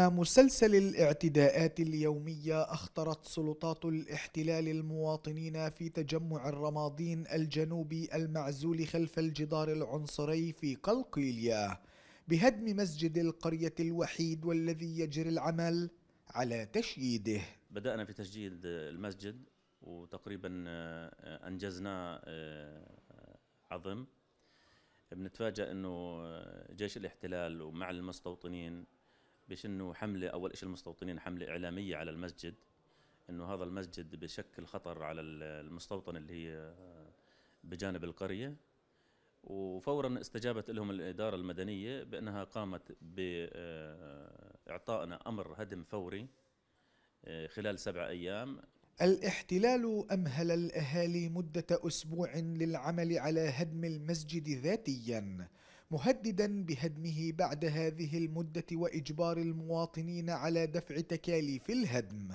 مسلسل الاعتداءات اليومية أخطرت سلطات الاحتلال المواطنين في تجمع الرمادين الجنوبي المعزول خلف الجدار العنصري في قلقيلية بهدم مسجد القرية الوحيد والذي يجري العمل على تشييده بدأنا في تشييد المسجد وتقريبا آه، أنجزنا آه، عظم بنتفاجأ أنه آه، جيش الاحتلال ومع المستوطنين انه حمله اول شيء المستوطنين حمله اعلاميه على المسجد انه هذا المسجد بشكل خطر على المستوطن اللي هي آه، بجانب القريه وفورا استجابت لهم الاداره المدنيه بانها قامت باعطائنا آه، امر هدم فوري آه، خلال سبع ايام الاحتلال امهل الاهالي مده اسبوع للعمل على هدم المسجد ذاتيا مهددا بهدمه بعد هذه المدة وإجبار المواطنين على دفع تكاليف الهدم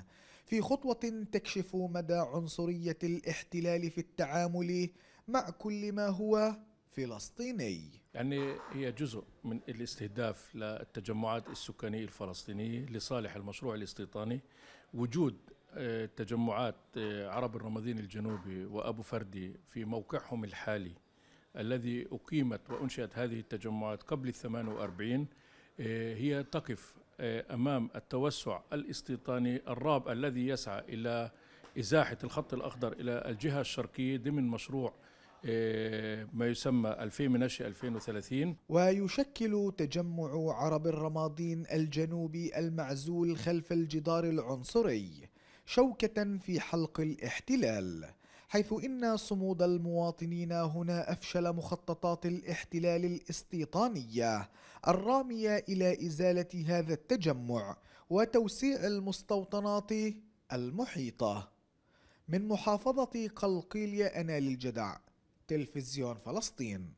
في خطوة تكشف مدى عنصرية الاحتلال في التعامل مع كل ما هو فلسطيني يعني هي جزء من الاستهداف للتجمعات السكانية الفلسطينية لصالح المشروع الاستيطاني وجود آه، تجمعات آه، عرب الرمادين الجنوبي وأبو فردي في موقعهم الحالي الذي أقيمت وأنشئت هذه التجمعات قبل الثمان وأربعين آه، هي تقف آه، أمام التوسع الاستيطاني الراب الذي يسعى إلى إزاحة الخط الأخضر إلى الجهة الشرقية ضمن مشروع آه، ما يسمى 2000 من 2030 ويشكل تجمع عرب الرمادين الجنوبي المعزول خلف الجدار العنصري شوكة في حلق الاحتلال حيث إن صمود المواطنين هنا أفشل مخططات الاحتلال الاستيطانية الرامية إلى إزالة هذا التجمع وتوسيع المستوطنات المحيطة من محافظة قلقيلية أنا للجدع تلفزيون فلسطين